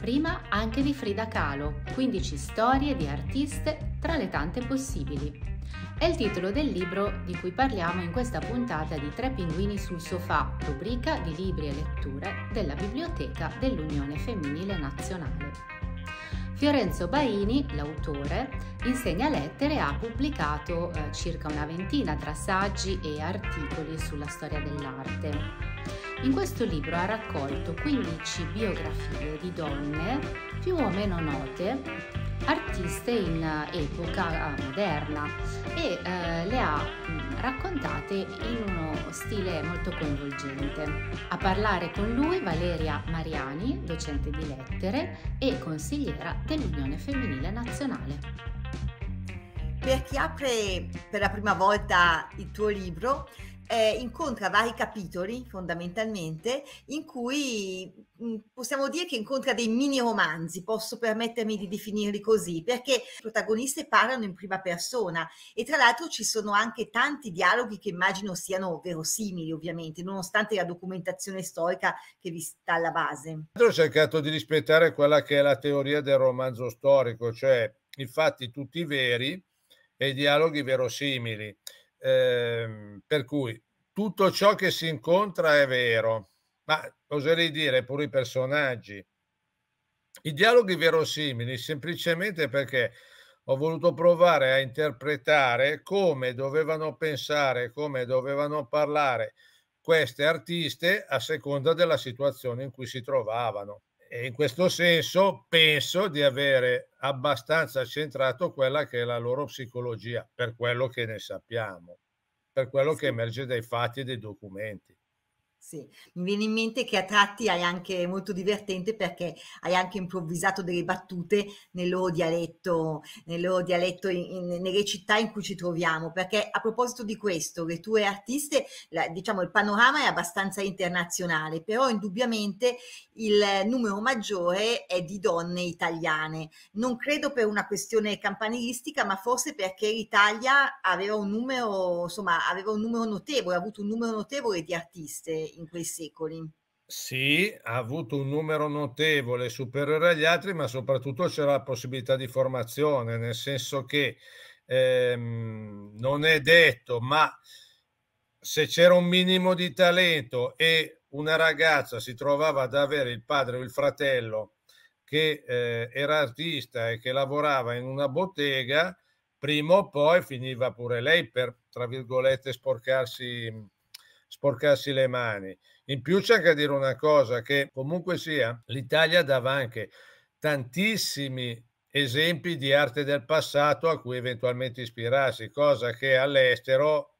prima anche di Frida Kahlo, 15 storie di artiste tra le tante possibili. È il titolo del libro di cui parliamo in questa puntata di Tre pinguini sul sofà, rubrica di libri e letture della Biblioteca dell'Unione Femminile Nazionale. Fiorenzo Baini, l'autore, insegna lettere e ha pubblicato eh, circa una ventina tra saggi e articoli sulla storia dell'arte. In questo libro ha raccolto 15 biografie di donne più o meno note, artiste in eh, epoca eh, moderna e eh, le ha raccontate in uno stile molto coinvolgente. A parlare con lui Valeria Mariani, docente di lettere e consigliera dell'Unione Femminile Nazionale. Per chi apre per la prima volta il tuo libro, eh, incontra vari capitoli fondamentalmente in cui mh, mm, possiamo dire che incontra dei mini romanzi, posso permettermi di definirli così, perché i protagonisti parlano in prima persona e tra l'altro ci sono anche tanti dialoghi che immagino siano verosimili ovviamente, nonostante la documentazione storica che vi sta alla base. Ho cercato di rispettare quella che è la teoria del romanzo storico, cioè i fatti tutti veri e i dialoghi verosimili. Eh, per cui tutto ciò che si incontra è vero, ma oserei dire pure i personaggi. I dialoghi verosimili semplicemente perché ho voluto provare a interpretare come dovevano pensare, come dovevano parlare queste artiste a seconda della situazione in cui si trovavano. E in questo senso penso di avere abbastanza centrato quella che è la loro psicologia, per quello che ne sappiamo, per quello sì. che emerge dai fatti e dai documenti. Sì, mi viene in mente che a tratti hai anche molto divertente perché hai anche improvvisato delle battute nel loro dialetto, nel loro dialetto in, in, nelle città in cui ci troviamo. Perché a proposito di questo, le tue artiste, la, diciamo il panorama è abbastanza internazionale, però indubbiamente il numero maggiore è di donne italiane. Non credo per una questione campanilistica, ma forse perché l'Italia aveva un numero, insomma, aveva un numero notevole, ha avuto un numero notevole di artiste in quei secoli. Sì, ha avuto un numero notevole, superiore agli altri, ma soprattutto c'era la possibilità di formazione, nel senso che ehm, non è detto, ma se c'era un minimo di talento e una ragazza si trovava ad avere il padre o il fratello che eh, era artista e che lavorava in una bottega, prima o poi finiva pure lei per, tra virgolette, sporcarsi sporcarsi le mani. In più c'è anche a dire una cosa, che comunque sia, l'Italia dava anche tantissimi esempi di arte del passato a cui eventualmente ispirarsi, cosa che all'estero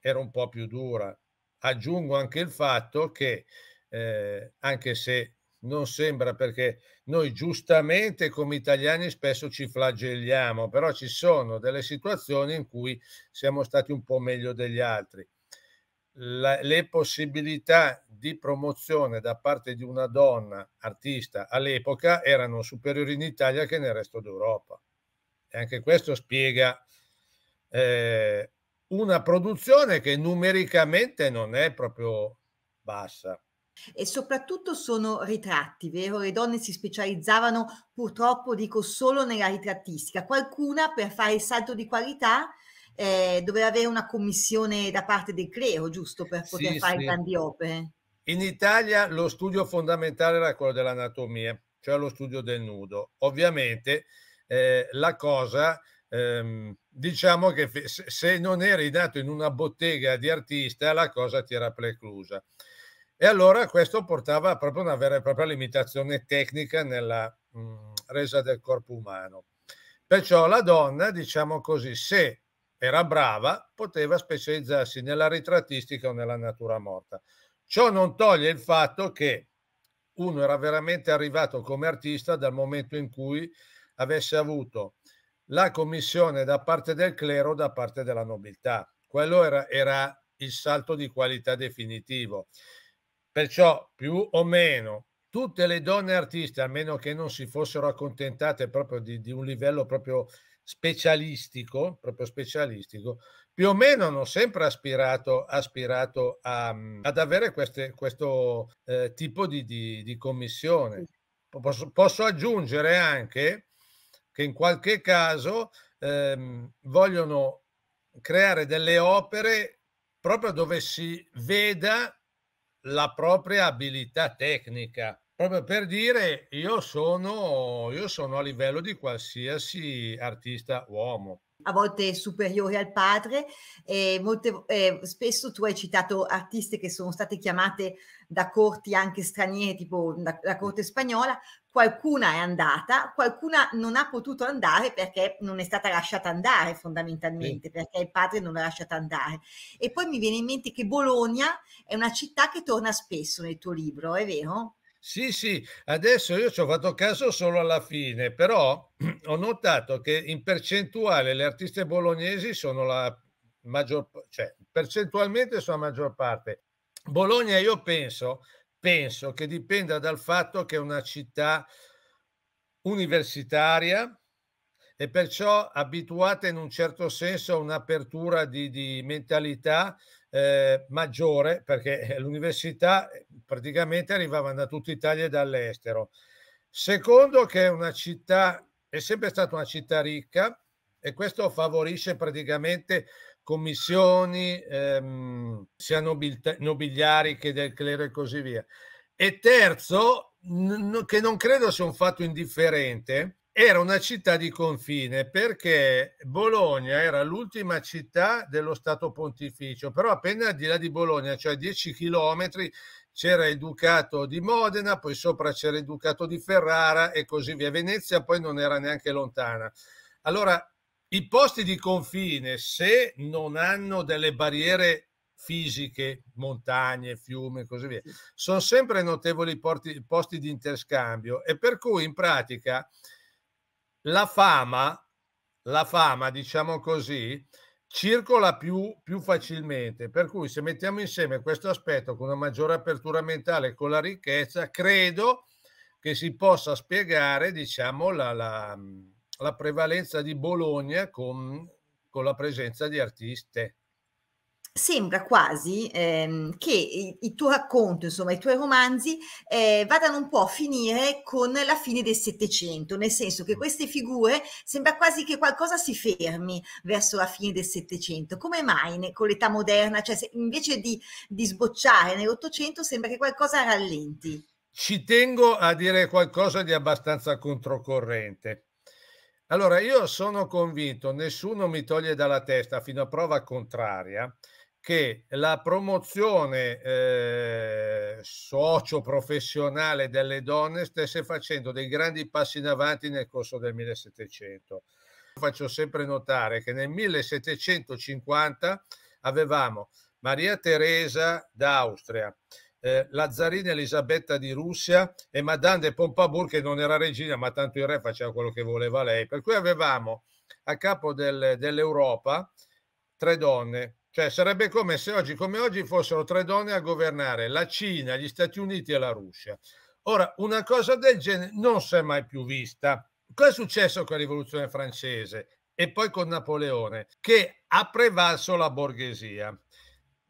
era un po' più dura. Aggiungo anche il fatto che, eh, anche se non sembra perché noi giustamente come italiani spesso ci flagelliamo, però ci sono delle situazioni in cui siamo stati un po' meglio degli altri la, le possibilità di promozione da parte di una donna artista all'epoca erano superiori in Italia che nel resto d'Europa. E anche questo spiega eh, una produzione che numericamente non è proprio bassa. E soprattutto sono ritratti, vero? Le donne si specializzavano purtroppo, dico, solo nella ritrattistica. Qualcuna per fare il salto di qualità eh, doveva avere una commissione da parte del clero, giusto, per poter sì, fare sì. grandi opere. In Italia lo studio fondamentale era quello dell'anatomia, cioè lo studio del nudo. Ovviamente eh, la cosa, ehm, diciamo che se non eri nato in una bottega di artista, la cosa ti era preclusa. E allora questo portava proprio una vera e propria limitazione tecnica nella mh, mm, resa del corpo umano. Perciò la donna, diciamo così, se era brava, poteva specializzarsi nella ritrattistica o nella natura morta. Ciò non toglie il fatto che uno era veramente arrivato come artista dal momento in cui avesse avuto la commissione da parte del clero, da parte della nobiltà. Quello era, era il salto di qualità definitivo. Perciò, più o meno, tutte le donne artiste, a meno che non si fossero accontentate proprio di, di un livello proprio specialistico, proprio specialistico, più o meno hanno sempre aspirato, aspirato a, mhmm, ad avere queste, questo eh, tipo di, di, di commissione. Posso, posso, aggiungere anche che in qualche caso ehm, vogliono creare delle opere proprio dove si veda la propria abilità tecnica Proprio per dire, io sono, io sono a livello di qualsiasi artista uomo, a volte superiore al padre. e molte, eh, spesso tu hai citato artiste che sono state chiamate da corti anche straniere, tipo la corte spagnola. Qualcuna è andata, qualcuna non ha potuto andare perché non è stata lasciata andare fondamentalmente, sì. perché il padre non l'ha lasciata andare. E poi mi viene in mente che Bologna è una città che torna spesso nel tuo libro, è vero? Sì, sì, adesso io ci ho fatto caso solo alla fine, però ho notato che in percentuale le artiste bolognesi sono la maggior, parte, cioè percentualmente sono la maggior parte. Bologna io penso, penso che dipenda dal fatto che è una città universitaria, e perciò abituata in un certo senso a un'apertura di, di mentalità eh, maggiore, perché eh, l'università eh, praticamente arrivava da tutta Italia e dall'estero. Secondo che è una città, è sempre stata una città ricca e questo favorisce praticamente commissioni ehm, sia nobilta- nobiliari che del clero e così via. E terzo, n- che non credo sia un fatto indifferente, era una città di confine perché Bologna era l'ultima città dello Stato Pontificio, però appena al di là di Bologna, cioè 10 chilometri, c'era il Ducato di Modena, poi sopra c'era il Ducato di Ferrara e così via. Venezia poi non era neanche lontana. Allora, i posti di confine, se non hanno delle barriere fisiche, montagne, fiume e così via, sono sempre notevoli porti, posti di interscambio e per cui in pratica la fama, la fama, diciamo così, circola più, più, facilmente. Per cui se mettiamo insieme questo aspetto con una maggiore apertura mentale e con la ricchezza, credo che si possa spiegare diciamo, la, la, la prevalenza di Bologna con, con la presenza di artiste sembra quasi ehm, che il, il, tuo racconto, insomma i tuoi romanzi, eh, vadano un po' a finire con la fine del Settecento, nel senso che queste figure sembra quasi che qualcosa si fermi verso la fine del Settecento. Come mai ne, con l'età moderna, cioè se, invece di, di sbocciare nell'Ottocento, sembra che qualcosa rallenti? Ci tengo a dire qualcosa di abbastanza controcorrente. Allora, io sono convinto, nessuno mi toglie dalla testa, fino a prova contraria, che la promozione eh, socio-professionale delle donne stesse facendo dei grandi passi in avanti nel corso del 1700. Faccio sempre notare che nel 1750 avevamo Maria Teresa d'Austria, eh, la zarina Elisabetta di Russia e Madame de Pompadour che non era regina ma tanto il re faceva quello che voleva lei. Per cui avevamo a capo del, dell'Europa tre donne, cioè, sarebbe come se oggi come oggi fossero tre donne a governare la Cina, gli Stati Uniti e la Russia. Ora, una cosa del genere non si è mai più vista. Cosa è successo con la rivoluzione francese e poi con Napoleone? Che ha prevalso la borghesia.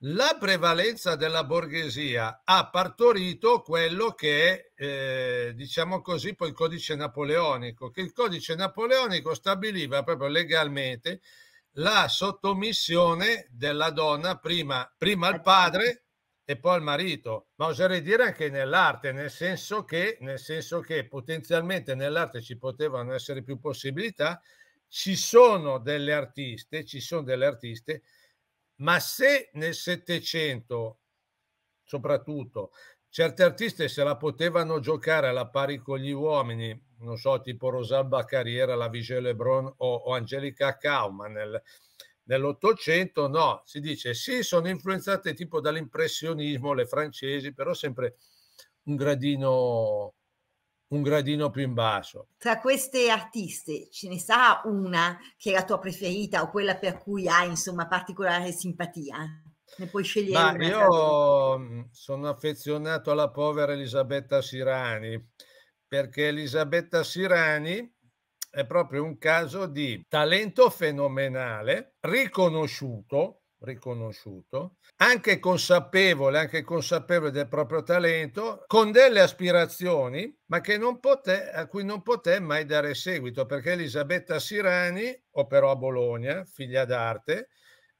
La prevalenza della borghesia ha partorito quello che è, eh, diciamo così, poi il codice napoleonico, che il codice napoleonico stabiliva proprio legalmente la sottomissione della donna prima, prima al padre e poi al marito, ma oserei dire anche nell'arte, nel senso che, nel senso che potenzialmente nell'arte ci potevano essere più possibilità, ci sono delle artiste, ci sono delle artiste, ma se nel Settecento soprattutto certe artiste se la potevano giocare alla pari con gli uomini, non so, tipo Rosalba Carriera, la Vigée Lebrun o, o Angelica Kauma nel, nell'Ottocento, no, si dice sì, sono influenzate tipo dall'impressionismo le francesi, però sempre un gradino, un gradino più in basso. Tra queste artiste ce ne sarà una che è la tua preferita o quella per cui hai insomma particolare simpatia? Ne puoi scegliere. Ma io mm, sono affezionato alla povera Elisabetta Sirani, perché Elisabetta Sirani è proprio un caso di talento fenomenale, riconosciuto, riconosciuto, anche consapevole, anche consapevole del proprio talento, con delle aspirazioni, ma poté, a cui non poté mai dare seguito, perché Elisabetta Sirani operò a Bologna, figlia d'arte,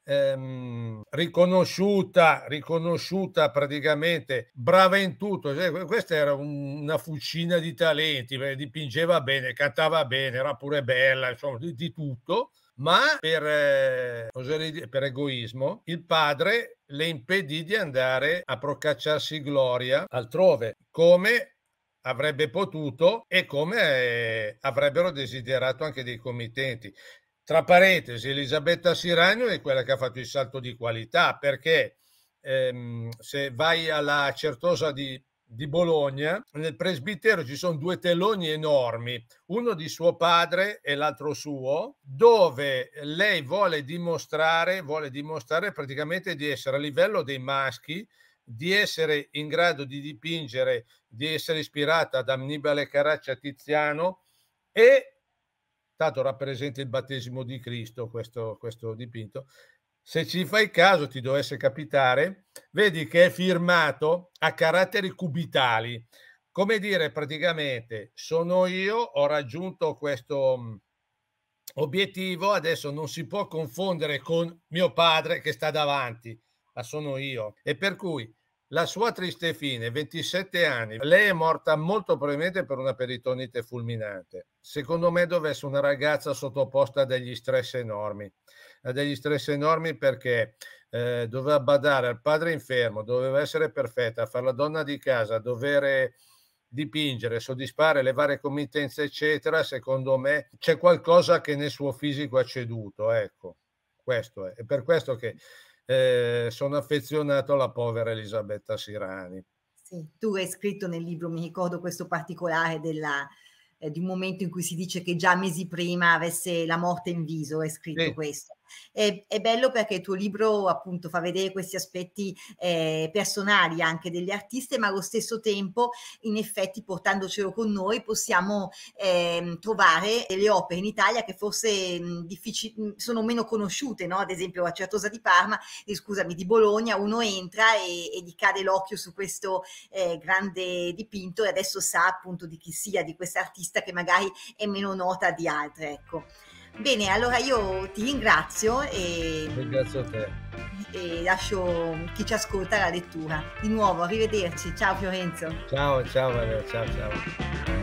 ehm, riconosciuta, riconosciuta praticamente, brava in tutto. Cioè, questa era un, una fucina di talenti, dipingeva bene, cantava bene, era pure bella, insomma, di, di tutto. Ma per, eh, dire, per egoismo, il padre le impedì di andare a procacciarsi gloria altrove, come avrebbe potuto e come eh, avrebbero desiderato anche dei committenti tra parentesi, Elisabetta Siragno è quella che ha fatto il salto di qualità perché ehm, se vai alla Certosa di, di Bologna, nel presbitero ci sono due teloni enormi, uno di suo padre e l'altro suo, dove lei vuole dimostrare, vuole dimostrare praticamente di essere a livello dei maschi di essere in grado di dipingere, di essere ispirata ad Amnibale Caraccia Tiziano e tanto rappresenta il battesimo di Cristo questo, questo dipinto. Se ci fai caso, ti dovesse capitare, vedi che è firmato a caratteri cubitali. Come dire, praticamente, sono io, ho raggiunto questo mm, obiettivo, adesso non si può confondere con mio padre che sta davanti, ma sono io. E per cui la sua triste fine, 27 anni, lei è morta molto probabilmente per una peritonite fulminante. Secondo me dovesse una ragazza sottoposta a degli stress enormi, a degli stress enormi perché eh, doveva badare al padre infermo, doveva essere perfetta, fare la donna di casa, dovere dipingere, soddisfare le varie committenze, eccetera, secondo me c'è qualcosa che nel suo fisico ha ceduto, ecco, questo è. E per questo che eh, sono affezionato alla povera Elisabetta Sirani. Sì, tu hai scritto nel libro, mi ricordo questo particolare della, eh, di un momento in cui si dice che già mesi prima avesse la morte in viso, hai scritto sì. questo. È, è, bello perché il tuo libro appunto fa vedere questi aspetti eh, personali anche degli artisti, ma allo stesso tempo in effetti portandocelo con noi possiamo eh, trovare delle opere in Italia che forse mh, mm, difficil- mm, sono meno conosciute, no? ad esempio la Certosa di Parma, eh, scusami, di Bologna, uno entra e, e gli cade l'occhio su questo eh, grande dipinto e adesso sa appunto di chi sia, di questa artista che magari è meno nota di altre. Ecco. Bene, allora io ti ringrazio e... Ringrazio a te. E lascio chi ci ascolta la lettura. Di nuovo, arrivederci. Ciao Fiorenzo. Ciao, ciao Valerio, ciao, ciao.